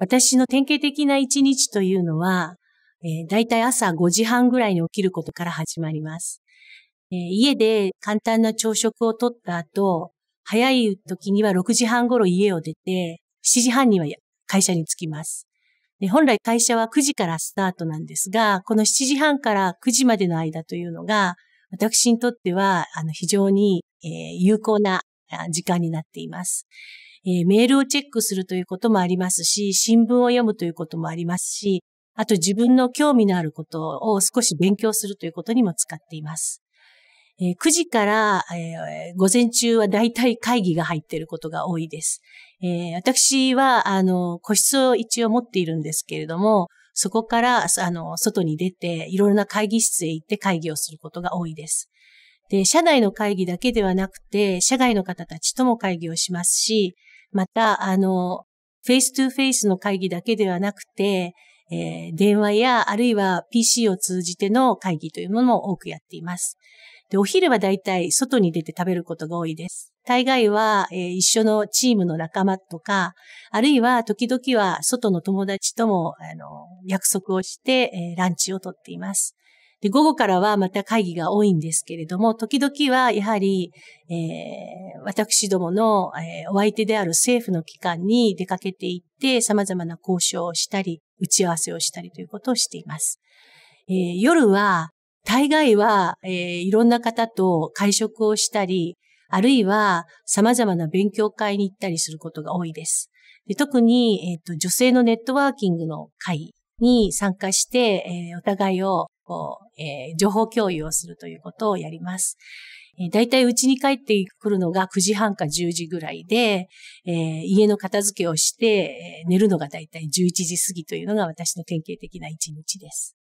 私の典型的な一日というのは、えー、だいたい朝5時半ぐらいに起きることから始まります。えー、家で簡単な朝食をとった後、早い時には6時半頃家を出て、7時半には会社に着きます。本来会社は9時からスタートなんですが、この7時半から9時までの間というのが、私にとっては、あの、非常に、えー、有効な時間になっています。えー、メールをチェックするということもありますし、新聞を読むということもありますし、あと自分の興味のあることを少し勉強するということにも使っています。えー、9時から、えー、午前中は大体会議が入っていることが多いです。えー、私は、あの、個室を一応持っているんですけれども、そこから、あの、外に出て、いろいろな会議室へ行って会議をすることが多いです。で、社内の会議だけではなくて、社外の方たちとも会議をしますし、また、あの、フェイストゥフェイスの会議だけではなくて、えー、電話やあるいは PC を通じての会議というものも多くやっています。で、お昼はだいたい外に出て食べることが多いです。大概は、えー、一緒のチームの仲間とか、あるいは時々は外の友達とも、あの、約束をして、えー、ランチをとっています。で、午後からはまた会議が多いんですけれども、時々はやはり、えー、私どもの、えー、お相手である政府の機関に出かけていって、様々な交渉をしたり、打ち合わせをしたりということをしています。えー、夜は、大概は、えー、いろんな方と会食をしたり、あるいは様々な勉強会に行ったりすることが多いです。で特に、えーと、女性のネットワーキングの会に参加して、えー、お互いをこう、えー、情報共有をするということをやります。大体うちに帰ってくるのが9時半か10時ぐらいで、えー、家の片付けをして、寝るのが大体11時過ぎというのが私の典型的な一日です。